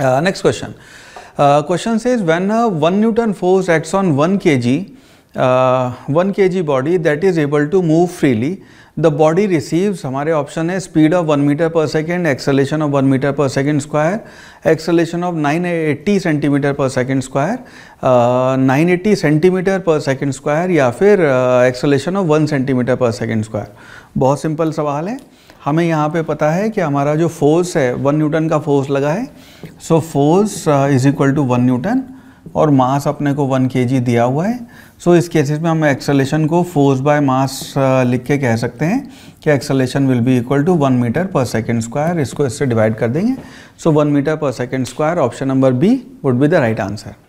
next question question Uh, question says one newton force acts on one on one kg, uh, 1 kg body that is able to move freely, the हमारे option है speed of one metre per second acceleration of one metre per second square acceleration of 980 centimetre per second square 980 centimetre per second square या फिर acceleration of one centimetre per second square बहुत simple सवाल है हमें यहाँ पे पता है कि हमारा जो फोर्स है वन न्यूटन का फोर्स लगा है so force is equal to one newton और मास अपने को वन के दिया हुआ है सो so, इस केसेस में हम एक्सलेशन को फोर्स बाय मास लिख के कह सकते हैं कि acceleration will be equal to one metre per second square इसको इससे डिवाइड कर देंगे so one metre per second square option number B would be the right answer